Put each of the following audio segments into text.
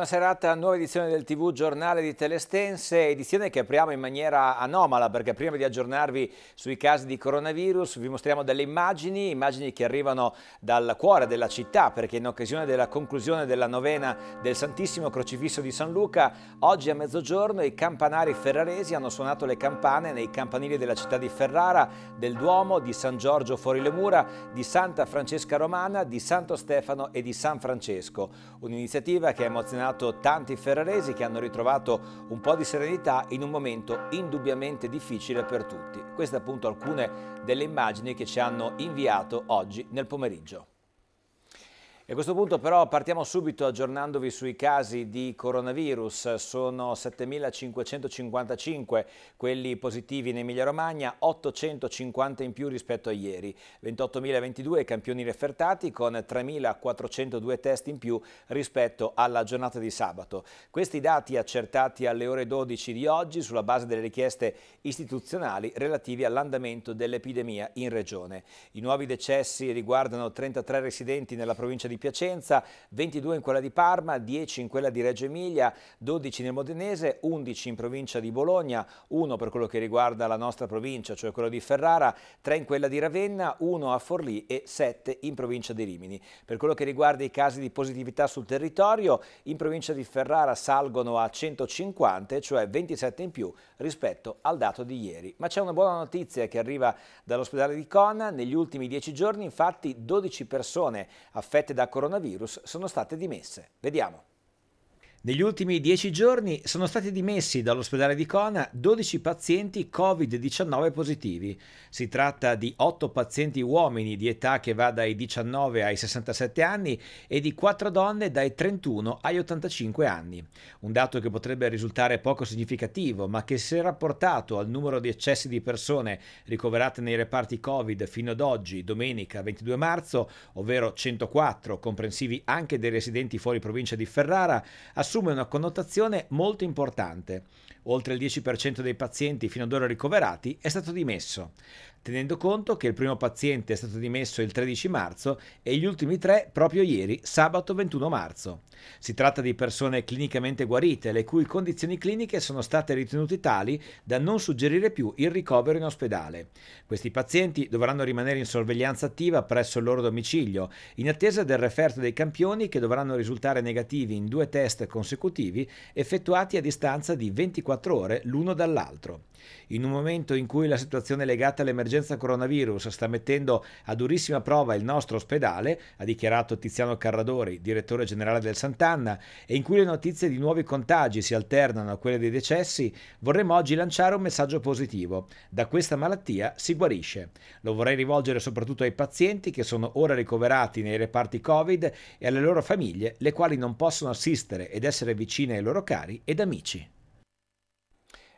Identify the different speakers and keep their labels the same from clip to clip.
Speaker 1: Buona serata, nuova edizione del TV Giornale di Telestense, edizione che apriamo in maniera anomala perché prima di aggiornarvi sui casi di coronavirus vi mostriamo delle immagini, immagini che arrivano dal cuore della città perché in occasione della conclusione della novena del Santissimo Crocifisso di San Luca, oggi a mezzogiorno i campanari ferraresi hanno suonato le campane nei campanili della città di Ferrara, del Duomo, di San Giorgio fuori le mura, di Santa Francesca Romana, di Santo Stefano e di San Francesco. Un'iniziativa che ha emozionato accompagnato tanti ferraresi che hanno ritrovato un po' di serenità in un momento indubbiamente difficile per tutti. Queste appunto alcune delle immagini che ci hanno inviato oggi nel pomeriggio. E a questo punto però partiamo subito aggiornandovi sui casi di coronavirus. Sono 7.555 quelli positivi in Emilia-Romagna, 850 in più rispetto a ieri. 28.022 campioni refertati con 3.402 test in più rispetto alla giornata di sabato. Questi dati accertati alle ore 12 di oggi sulla base delle richieste istituzionali relativi all'andamento dell'epidemia in regione. I nuovi decessi riguardano 33 residenti nella provincia di Piacenza, 22 in quella di Parma, 10 in quella di Reggio Emilia, 12 nel Modenese, 11 in provincia di Bologna, 1 per quello che riguarda la nostra provincia, cioè quella di Ferrara, 3 in quella di Ravenna, 1 a Forlì e 7 in provincia di Rimini. Per quello che riguarda i casi di positività sul territorio, in provincia di Ferrara salgono a 150, cioè 27 in più rispetto al dato di ieri. Ma c'è una buona notizia che arriva dall'ospedale di Cona, negli ultimi 10 giorni infatti 12 persone affette da coronavirus sono state dimesse. Vediamo. Negli ultimi dieci giorni sono stati dimessi dall'ospedale di Cona 12 pazienti Covid-19 positivi. Si tratta di 8 pazienti uomini di età che va dai 19 ai 67 anni e di 4 donne dai 31 agli 85 anni. Un dato che potrebbe risultare poco significativo, ma che se rapportato al numero di eccessi di persone ricoverate nei reparti Covid fino ad oggi, domenica 22 marzo, ovvero 104, comprensivi anche dei residenti fuori provincia di Ferrara, ha assume una connotazione molto importante. Oltre il 10% dei pazienti fino ad ora ricoverati è stato dimesso tenendo conto che il primo paziente è stato dimesso il 13 marzo e gli ultimi tre proprio ieri, sabato 21 marzo. Si tratta di persone clinicamente guarite, le cui condizioni cliniche sono state ritenute tali da non suggerire più il ricovero in ospedale. Questi pazienti dovranno rimanere in sorveglianza attiva presso il loro domicilio, in attesa del referto dei campioni che dovranno risultare negativi in due test consecutivi effettuati a distanza di 24 ore l'uno dall'altro. In un momento in cui la situazione legata all'emergenza l'emergenza coronavirus sta mettendo a durissima prova il nostro ospedale, ha dichiarato Tiziano Carradori, direttore generale del Sant'Anna, e in cui le notizie di nuovi contagi si alternano a quelle dei decessi, vorremmo oggi lanciare un messaggio positivo. Da questa malattia si guarisce. Lo vorrei rivolgere soprattutto ai pazienti che sono ora ricoverati nei reparti Covid e alle loro famiglie, le quali non possono assistere ed essere vicine ai loro cari ed amici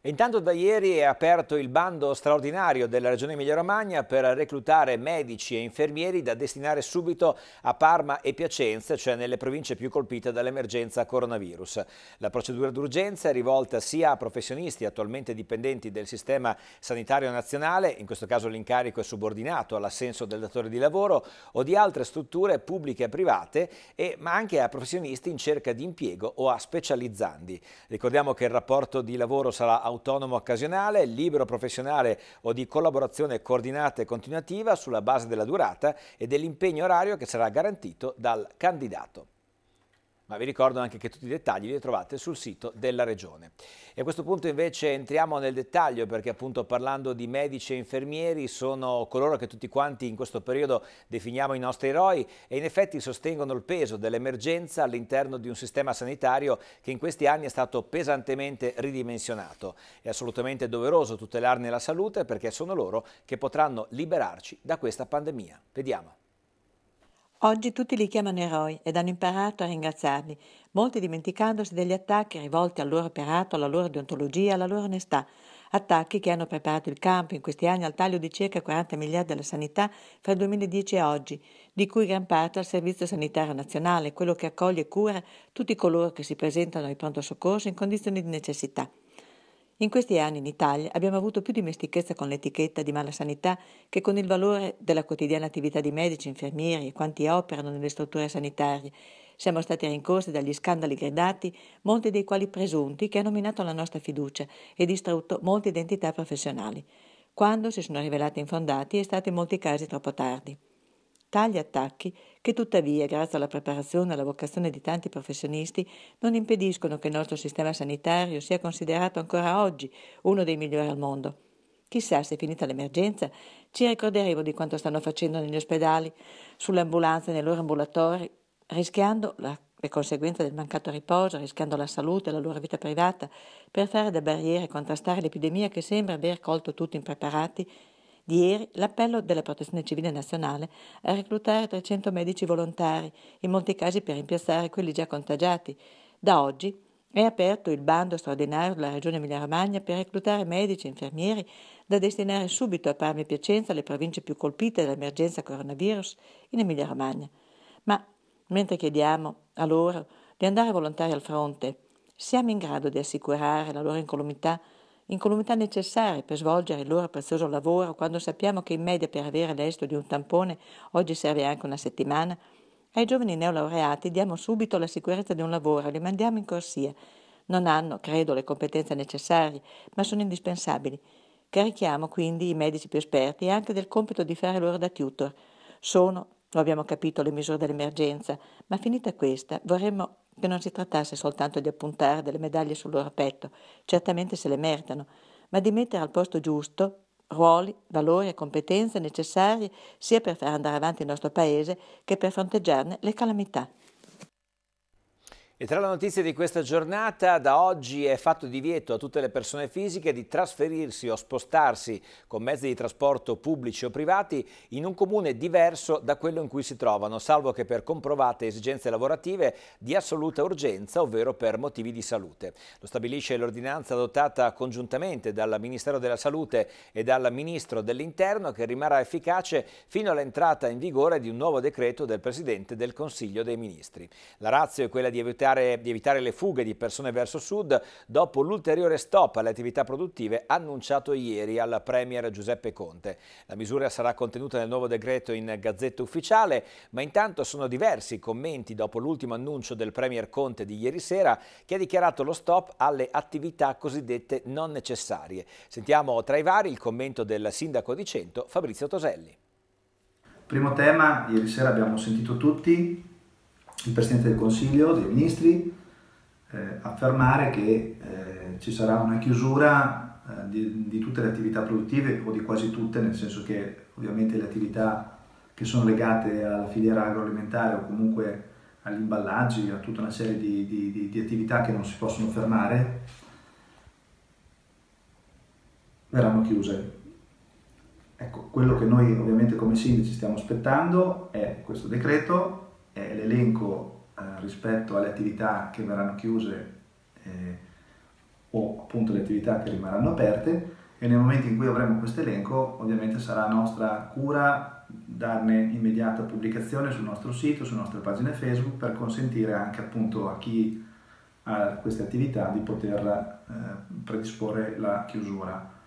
Speaker 1: intanto da ieri è aperto il bando straordinario della Regione Emilia-Romagna per reclutare medici e infermieri da destinare subito a Parma e Piacenza, cioè nelle province più colpite dall'emergenza coronavirus. La procedura d'urgenza è rivolta sia a professionisti attualmente dipendenti del sistema sanitario nazionale, in questo caso l'incarico è subordinato all'assenso del datore di lavoro, o di altre strutture pubbliche e private, e, ma anche a professionisti in cerca di impiego o a specializzandi. Ricordiamo che il rapporto di lavoro sarà autonomo occasionale, libero professionale o di collaborazione coordinata e continuativa sulla base della durata e dell'impegno orario che sarà garantito dal candidato ma vi ricordo anche che tutti i dettagli li trovate sul sito della Regione. E a questo punto invece entriamo nel dettaglio perché appunto parlando di medici e infermieri sono coloro che tutti quanti in questo periodo definiamo i nostri eroi e in effetti sostengono il peso dell'emergenza all'interno di un sistema sanitario che in questi anni è stato pesantemente ridimensionato. È assolutamente doveroso tutelarne la salute perché sono loro che potranno liberarci da questa pandemia. Vediamo.
Speaker 2: Oggi tutti li chiamano eroi ed hanno imparato a ringraziarli, molti dimenticandosi degli attacchi rivolti al loro operato, alla loro deontologia, alla loro onestà. Attacchi che hanno preparato il campo in questi anni al taglio di circa 40 miliardi alla sanità fra il 2010 e oggi, di cui gran parte al Servizio Sanitario Nazionale, quello che accoglie e cura tutti coloro che si presentano ai pronto soccorso in condizioni di necessità. In questi anni in Italia abbiamo avuto più dimestichezza con l'etichetta di mala sanità che con il valore della quotidiana attività di medici, infermieri e quanti operano nelle strutture sanitarie. Siamo stati rincorsi dagli scandali gridati, molti dei quali presunti, che hanno minato la nostra fiducia e distrutto molte identità professionali. Quando si sono rivelati infondati è stato in molti casi troppo tardi tali attacchi che tuttavia, grazie alla preparazione e alla vocazione di tanti professionisti, non impediscono che il nostro sistema sanitario sia considerato ancora oggi uno dei migliori al mondo. Chissà se finita l'emergenza ci ricorderemo di quanto stanno facendo negli ospedali, sulle ambulanze nei loro ambulatori, rischiando la, le conseguenze del mancato riposo, rischiando la salute e la loro vita privata, per fare da barriera e contrastare l'epidemia che sembra aver colto tutti impreparati di ieri l'appello della Protezione Civile Nazionale a reclutare 300 medici volontari, in molti casi per rimpiazzare quelli già contagiati. Da oggi è aperto il bando straordinario della Regione Emilia-Romagna per reclutare medici e infermieri da destinare subito a Parma e Piacenza, le province più colpite dall'emergenza coronavirus in Emilia-Romagna. Ma mentre chiediamo a loro di andare volontari al fronte, siamo in grado di assicurare la loro incolumità? incolumità necessarie per svolgere il loro prezioso lavoro, quando sappiamo che in media per avere l'esito di un tampone oggi serve anche una settimana, ai giovani neolaureati diamo subito la sicurezza di un lavoro, e li mandiamo in corsia. Non hanno, credo, le competenze necessarie, ma sono indispensabili. Carichiamo quindi i medici più esperti anche del compito di fare loro da tutor. Sono, lo abbiamo capito, le misure dell'emergenza, ma finita questa vorremmo che non si trattasse soltanto di appuntare delle medaglie sul loro petto, certamente se le meritano, ma di mettere al posto giusto ruoli, valori e competenze necessarie sia per far andare avanti il nostro Paese che per fronteggiarne le calamità.
Speaker 1: E tra le notizie di questa giornata, da oggi è fatto divieto a tutte le persone fisiche di trasferirsi o spostarsi con mezzi di trasporto pubblici o privati in un comune diverso da quello in cui si trovano, salvo che per comprovate esigenze lavorative di assoluta urgenza, ovvero per motivi di salute. Lo stabilisce l'ordinanza adottata congiuntamente dal Ministero della Salute e dal Ministro dell'Interno che rimarrà efficace fino all'entrata in vigore di un nuovo decreto del Presidente del Consiglio dei Ministri. La razza è quella di evitare evitare, di evitare le fughe di persone verso sud dopo l'ulteriore stop alle attività produttive annunciato ieri al Premier Giuseppe Conte. La misura sarà contenuta nel nuovo decreto in Gazzetta Ufficiale, ma intanto sono diversi i commenti dopo l'ultimo annuncio del Premier Conte di ieri sera che ha dichiarato lo stop alle attività cosiddette non necessarie. Sentiamo tra i vari il commento del sindaco di Cento, Fabrizio Toselli.
Speaker 3: Primo tema, ieri sera abbiamo sentito tutti, il Presidente del Consiglio dei Ministri eh, affermare che eh, ci sarà una chiusura eh, di, di, tutte le attività produttive o di quasi tutte, nel senso che ovviamente le attività che sono legate alla filiera agroalimentare o comunque agli imballaggi, a tutta una serie di, di, di attività che non si possono fermare, verranno chiuse. Ecco, quello che noi ovviamente come sindaci stiamo aspettando è questo decreto eh, l'elenco eh, rispetto alle attività che verranno chiuse eh, o appunto le attività che rimarranno aperte e nel momento in cui avremo questo elenco ovviamente sarà nostra cura darne immediata pubblicazione sul nostro sito, sulla nostra pagina Facebook per consentire anche appunto a chi ha queste attività di poter eh, predisporre la chiusura.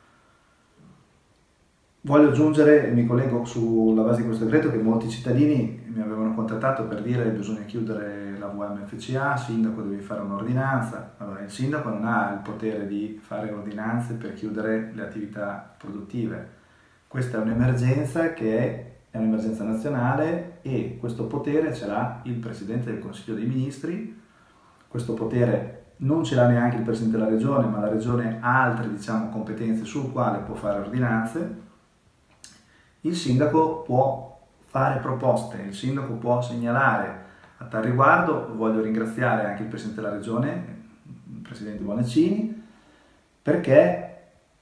Speaker 3: Voglio aggiungere, mi collego sulla base di questo decreto, che molti cittadini mi avevano contattato per dire che bisogna chiudere la VMFCA, il sindaco deve fare un'ordinanza. Allora, il sindaco non ha il potere di fare ordinanze per chiudere le attività produttive. Questa è un'emergenza che è un'emergenza nazionale e questo potere ce l'ha il Presidente del Consiglio dei Ministri, questo potere non ce l'ha neanche il Presidente della Regione, ma la Regione ha altre diciamo, competenze sul quale può fare ordinanze il sindaco può fare proposte, il sindaco può segnalare. A tal riguardo voglio ringraziare anche il Presidente della Regione, il Presidente Bonaccini, perché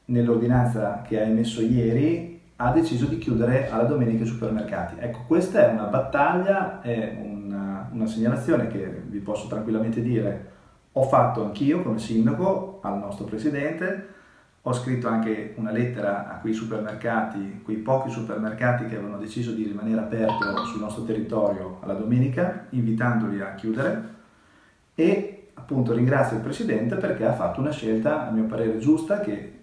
Speaker 3: nell'ordinanza che ha emesso ieri ha deciso di chiudere alla domenica i supermercati. Ecco, questa è una battaglia, è una, una segnalazione che vi posso tranquillamente dire ho fatto anch'io come sindaco al nostro Presidente, ho scritto anche una lettera a quei supermercati, quei pochi supermercati che avevano deciso di rimanere aperto sul nostro territorio alla domenica, invitandoli a chiudere e appunto ringrazio il Presidente perché ha fatto una scelta, a mio parere giusta, che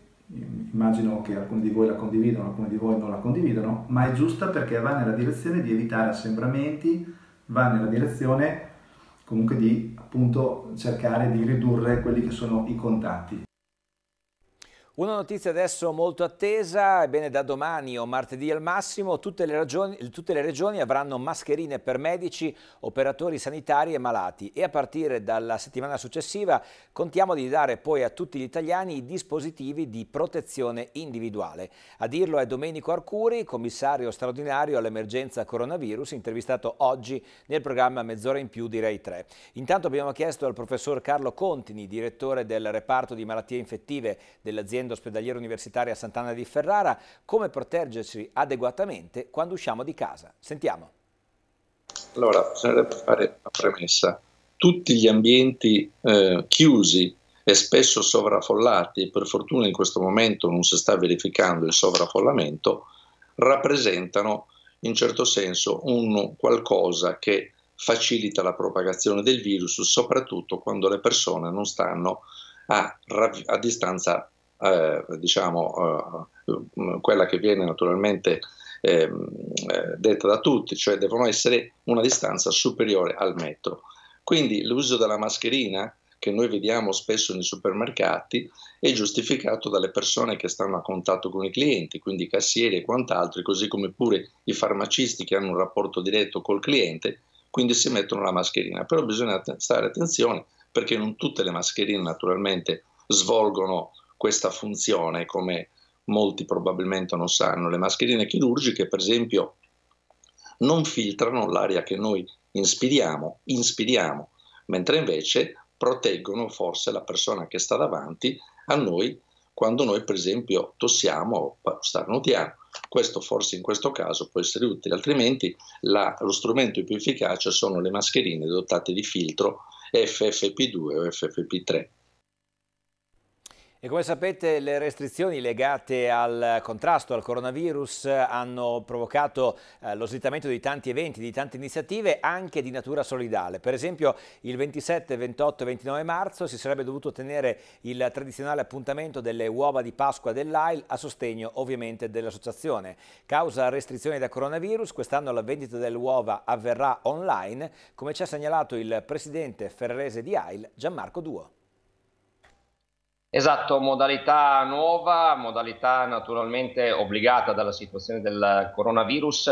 Speaker 3: immagino che alcuni di voi la condividano, alcuni di voi non la condividono, ma è giusta perché va nella direzione di evitare assembramenti, va nella direzione comunque di appunto cercare di ridurre quelli che sono i contatti.
Speaker 1: Una notizia adesso molto attesa, ebbene da domani o martedì al massimo tutte le, ragioni, tutte le, regioni avranno mascherine per medici, operatori sanitari e malati e a partire dalla settimana successiva contiamo di dare poi a tutti gli italiani i dispositivi di protezione individuale. A dirlo è Domenico Arcuri, commissario straordinario all'emergenza coronavirus, intervistato oggi nel programma Mezz'ora in più di Rai 3. Intanto abbiamo chiesto al professor Carlo Contini, direttore del reparto di malattie infettive dell'azienda dell'azienda ospedaliera universitaria Sant'Anna di Ferrara, come proteggerci adeguatamente quando usciamo di casa. Sentiamo.
Speaker 4: Allora, bisognerebbe fare una premessa. Tutti gli ambienti eh, chiusi e spesso sovraffollati, per fortuna in questo momento non si sta verificando il sovraffollamento, rappresentano in certo senso un qualcosa che facilita la propagazione del virus, soprattutto quando le persone non stanno a, a distanza eh, diciamo, eh, quella che viene naturalmente ehm, eh, detta da tutti, cioè devono essere una distanza superiore al metro. Quindi l'uso della mascherina, che noi vediamo spesso nei supermercati, è giustificato dalle persone che stanno a contatto con i clienti, quindi i cassieri e quant'altro, così come pure i farmacisti che hanno un rapporto diretto col cliente, quindi si mettono la mascherina. Però bisogna stare attenzione perché non tutte le mascherine naturalmente svolgono questa funzione, come molti probabilmente non sanno. Le mascherine chirurgiche, per esempio, non filtrano l'aria che noi inspiriamo, inspiriamo, mentre invece proteggono forse la persona che sta davanti a noi quando noi per esempio tossiamo o starnutiamo. Questo forse in questo caso può essere utile, altrimenti la, lo strumento più efficace sono le mascherine dotate di filtro FFP2 o FFP3.
Speaker 1: E come sapete le restrizioni legate al contrasto al coronavirus hanno provocato eh, lo slittamento di tanti eventi, di tante iniziative anche di natura solidale. Per esempio il 27, 28 e 29 marzo si sarebbe dovuto tenere il tradizionale appuntamento delle uova di Pasqua dell'AIL a sostegno ovviamente dell'associazione. Causa restrizioni da coronavirus, quest'anno la vendita delle uova avverrà online, come ci ha segnalato il presidente ferrarese di AIL Gianmarco Duo.
Speaker 5: Esatto, modalità nuova, modalità naturalmente obbligata dalla situazione del coronavirus.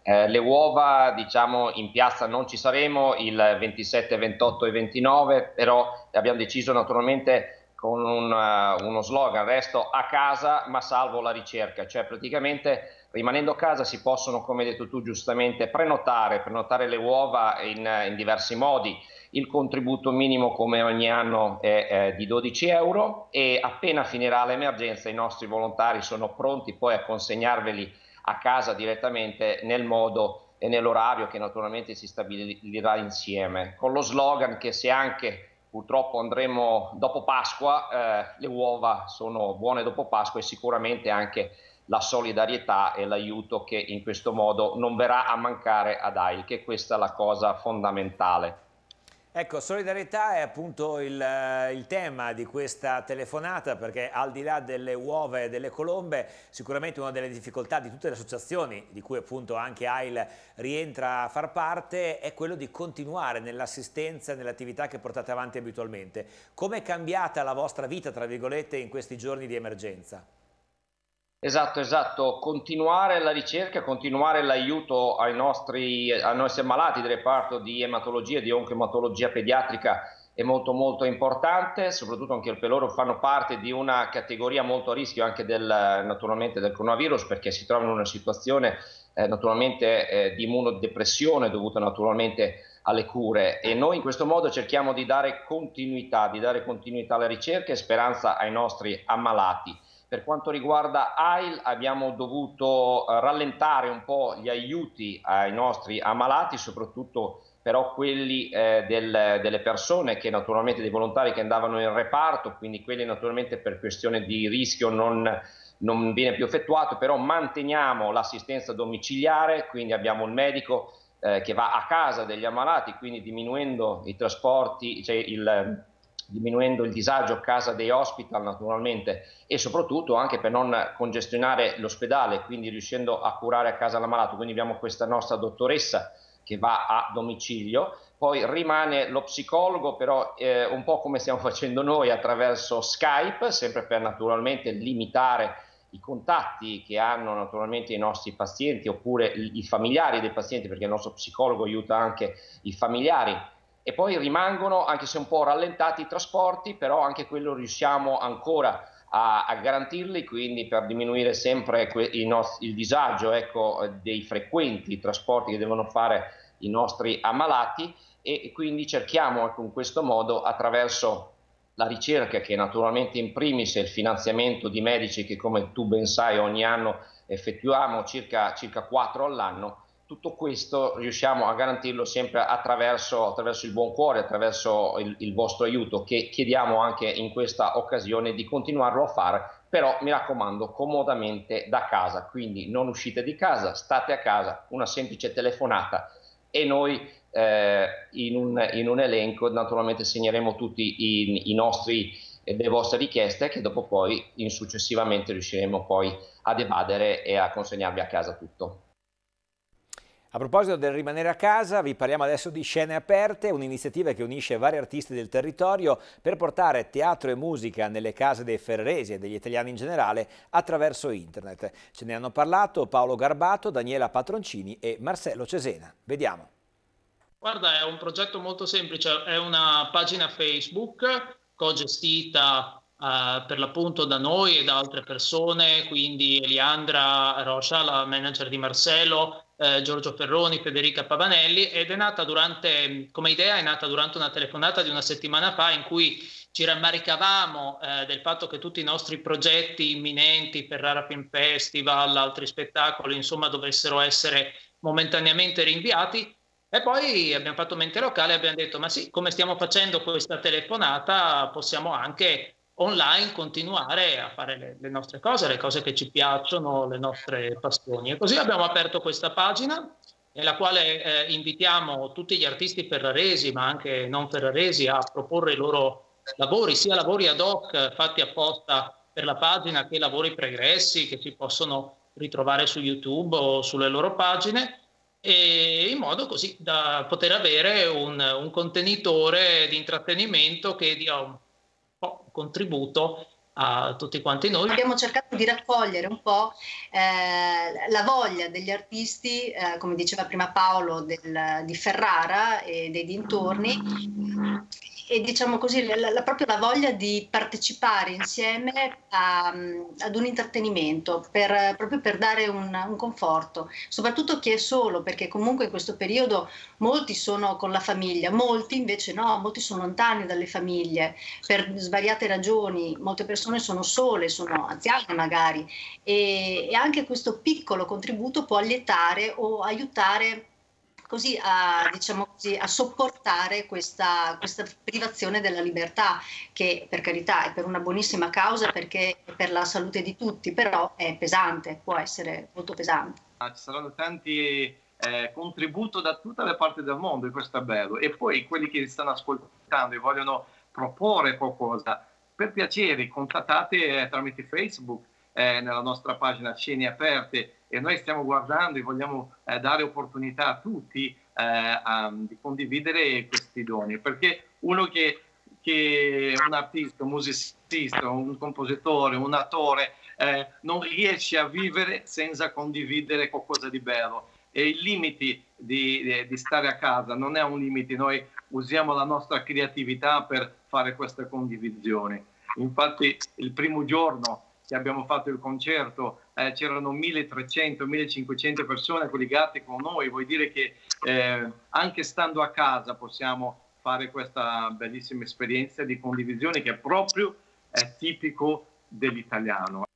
Speaker 5: Eh, le uova, diciamo, in piazza non ci saremo il 27, 28 e 29, però abbiamo deciso naturalmente con un, eh, uno slogan, resto a casa ma salvo la ricerca, cioè praticamente rimanendo a casa si possono, come hai detto tu giustamente, prenotare, prenotare le uova in, in diversi modi. Il contributo minimo come ogni anno è eh, di 12 euro e appena finirà l'emergenza i nostri volontari sono pronti poi a consegnarveli a casa direttamente nel modo e nell'orario che naturalmente si stabilirà insieme, con lo slogan che se anche purtroppo andremo dopo Pasqua, eh, le uova sono buone dopo Pasqua e sicuramente anche la solidarietà e l'aiuto che in questo modo non verrà a mancare ad AIL, che questa è la cosa fondamentale.
Speaker 1: Ecco, solidarietà è appunto il, eh, il, tema di questa telefonata perché al di là delle uova e delle colombe sicuramente una delle difficoltà di tutte le associazioni di cui appunto anche AIL rientra a far parte è quello di continuare nell'assistenza e nell'attività che portate avanti abitualmente. Come è cambiata la vostra vita tra virgolette in questi giorni di emergenza? Esatto, esatto,
Speaker 5: continuare la ricerca, continuare l'aiuto ai nostri, ai nostri malati del reparto di ematologia, di onchematologia pediatrica è molto molto importante, soprattutto anche per loro fanno parte di una categoria molto a rischio anche del, naturalmente del coronavirus perché si trovano in una situazione eh, naturalmente eh, di immunodepressione dovuta naturalmente alle cure e noi in questo modo cerchiamo di dare continuità, di dare continuità alla ricerca e speranza ai nostri ammalati. Per quanto riguarda AIL abbiamo dovuto eh, rallentare un po' gli aiuti ai nostri ammalati, soprattutto però quelli eh, del, delle persone che naturalmente dei volontari che andavano in reparto, quindi quelli naturalmente per questione di rischio non, non viene più effettuato, però manteniamo l'assistenza domiciliare, quindi abbiamo il medico eh, che va a casa degli ammalati, quindi diminuendo i trasporti, cioè il, diminuendo il disagio a casa dei hospital naturalmente e soprattutto anche per non congestionare l'ospedale, quindi riuscendo a curare a casa l'ammalato. Quindi abbiamo questa nostra dottoressa che va a domicilio, poi rimane lo psicologo però eh, un po' come stiamo facendo noi attraverso Skype, sempre per naturalmente limitare i contatti che hanno naturalmente i nostri pazienti oppure i familiari dei pazienti, perché il nostro psicologo aiuta anche i familiari e poi rimangono, anche se un po' rallentati i trasporti, però anche quello riusciamo ancora a, a garantirli, quindi per diminuire sempre il disagio ecco, dei frequenti trasporti che devono fare i nostri ammalati e quindi cerchiamo ecco, in questo modo attraverso la ricerca che naturalmente in primis è il finanziamento di medici che come tu ben sai ogni anno effettuiamo circa, circa 4 all'anno, tutto questo riusciamo a garantirlo sempre attraverso, attraverso il buon cuore, attraverso il, il, vostro aiuto che chiediamo anche in questa occasione di continuarlo a fare, però mi raccomando comodamente da casa, quindi non uscite di casa, state a casa, una semplice telefonata e noi eh, in, un, in, un, elenco naturalmente segneremo tutti i, i nostri le vostre richieste che dopo poi in successivamente riusciremo poi ad evadere e a consegnarvi a casa tutto
Speaker 1: proposito del rimanere a casa, vi parliamo adesso di Scene Aperte, un'iniziativa che unisce vari artisti del territorio per portare teatro e musica nelle case dei ferreresi e degli italiani in generale attraverso internet. Ce ne hanno parlato Paolo Garbato, Daniela Patroncini e Marcello Cesena. Vediamo.
Speaker 6: Guarda, è un progetto molto semplice, è una pagina Facebook co-gestita Uh, per l'appunto da noi e da altre persone, quindi Eliandra Rocha, la manager di Marcello, eh, Giorgio Ferroni, Federica Pavanelli ed è nata durante, come idea è nata durante una telefonata di una settimana fa in cui ci rammaricavamo eh, del fatto che tutti i nostri progetti imminenti, Ferrara Film Festival, altri spettacoli, insomma, dovessero essere momentaneamente rinviati. E poi abbiamo fatto mente locale e abbiamo detto, ma sì, come stiamo facendo questa telefonata, possiamo anche online continuare a fare le, le, nostre cose, le cose che ci piacciono, le nostre passioni. E così abbiamo aperto questa pagina nella quale eh, invitiamo tutti gli artisti ferraresi, ma anche non ferraresi, a proporre i loro lavori, sia lavori ad hoc fatti apposta per la pagina che lavori pregressi che si possono ritrovare su YouTube o sulle loro pagine in modo così da poter avere un, un contenitore di intrattenimento che dia un contributo a tutti quanti noi. Abbiamo
Speaker 4: cercato di raccogliere un po' eh, la voglia degli artisti, eh, come diceva prima Paolo, del, di Ferrara e dei dintorni, e diciamo così, la, la, proprio la voglia di partecipare insieme a, ad un intrattenimento, per, proprio per dare un, un, conforto, soprattutto chi è solo, perché comunque in questo periodo molti sono con la famiglia, molti invece no, molti sono lontani dalle famiglie per svariate ragioni, molte persone sono sole, sono anziane magari e, e anche questo piccolo contributo può allietare o aiutare così a, diciamo così, a sopportare questa, questa, privazione della libertà che per carità è per una buonissima causa perché è per la salute di tutti, però è pesante, può essere molto pesante.
Speaker 7: Ah, ci saranno tanti eh, contributi da tutte le parti del mondo e questo è bello. E poi quelli che stanno ascoltando e vogliono proporre qualcosa, per piacere contattate eh, tramite Facebook eh, nella nostra pagina Cene Aperte e noi stiamo guardando e vogliamo eh, dare opportunità a tutti eh, a, di condividere questi doni, perché uno che, che un artista, un musicista, un compositore, un attore eh, non riesce a vivere senza condividere qualcosa di bello e i limiti di, di, stare a casa non è un limite, noi usiamo la nostra creatività per fare questa condivisione Infatti il primo giorno che abbiamo fatto il concerto, eh, c'erano 1300-1500 persone collegate con noi, vuol dire che eh, anche stando a casa possiamo fare questa bellissima esperienza di condivisione che è proprio è eh, tipico dell'italiano.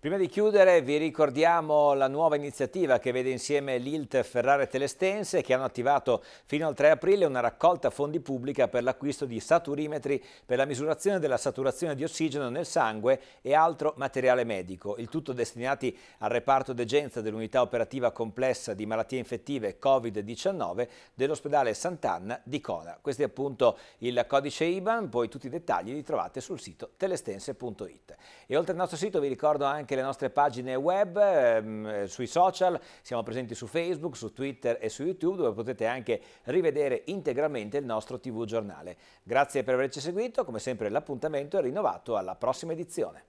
Speaker 1: Prima di chiudere vi ricordiamo la nuova iniziativa che vede insieme l'ILT Ferrare Telestense che hanno attivato fino al 3 aprile una raccolta fondi pubblica per l'acquisto di saturimetri per la misurazione della saturazione di ossigeno nel sangue e altro materiale medico, il tutto destinati al reparto degenza dell'unità operativa complessa di malattie infettive Covid-19 dell'ospedale Sant'Anna di Cona. Questo è appunto il codice IBAN, poi tutti i dettagli li trovate sul sito telestense.it. E oltre al nostro sito vi ricordo anche anche le nostre pagine web, ehm, eh, sui social, siamo presenti su Facebook, su Twitter e su YouTube dove potete anche rivedere integralmente il nostro TV giornale. Grazie per averci seguito, come sempre l'appuntamento è rinnovato alla prossima edizione.